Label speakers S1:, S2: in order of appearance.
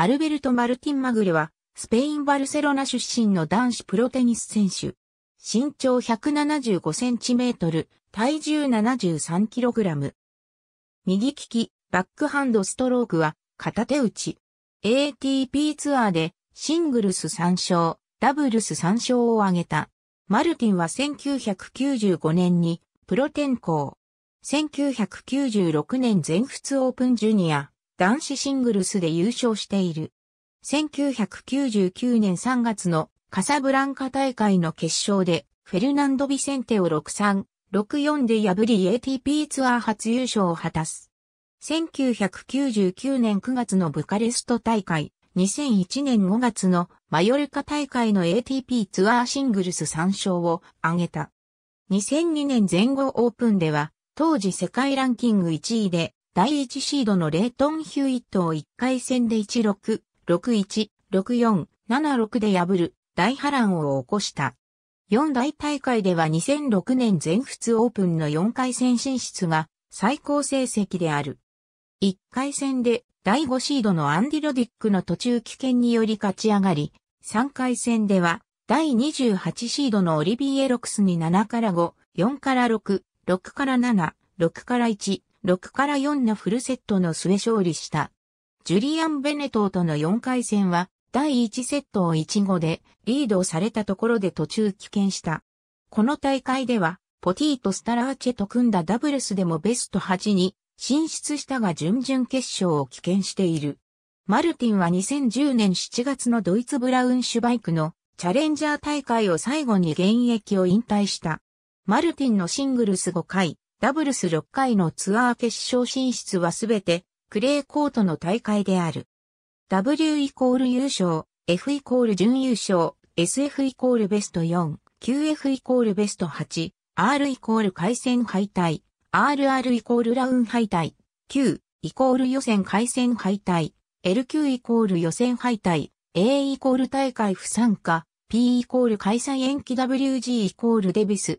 S1: アルベルト・マルティン・マグレは、スペイン・バルセロナ出身の男子プロテニス選手。身長1 7 5トル、体重7 3ラム。右利き、バックハンドストロークは、片手打ち。ATP ツアーで、シングルス3勝、ダブルス3勝を挙げた。マルティンは1995年に、プロ転向。1996年全仏オープンジュニア。男子シングルスで優勝している。1999年3月のカサブランカ大会の決勝で、フェルナンド・ビセンテを6-3、6-4で破り ATP ツアー初優勝を果たす。1999年9月のブカレスト大会、2001年5月のマヨルカ大会の ATP ツアーシングルス3勝を挙げた。2002年前後オープンでは、当時世界ランキング1位で第1シードのレイトン・ヒュイットを1回戦で1-6、6-1、6-4、7-6で破る大波乱を起こした。4大大会では2006年全仏オープンの4回戦進出が最高成績である。1回戦で第5シードのアンディ・ロディックの途中棄権により勝ち上がり、3回戦では第28シードのオリビエ・ロクスに7から5、4から6、6から7、6から1、6から4のフルセットの末勝利した。ジュリアン・ベネトーとの4回戦は、第1セットを1号でリードされたところで途中棄権した。この大会では、ポティとスタラーチェと組んだダブルスでもベスト8に進出したが準々決勝を棄権している。マルティンは2010年7月のドイツブラウンシュバイクのチャレンジャー大会を最後に現役を引退した。マルティンのシングルス5回、ダブルス6回のツアー決勝進出はすべて、クレーコートの大会である。W イコール優勝、F イコール準優勝、SF イコールベスト4、QF イコールベスト8、R イコール回戦敗退、RR イコールラウン敗退、Q イコール予選回戦敗退、LQ イコール予選敗退、A イコール大会不参加、P イコール開催延期 WG イコールデビス、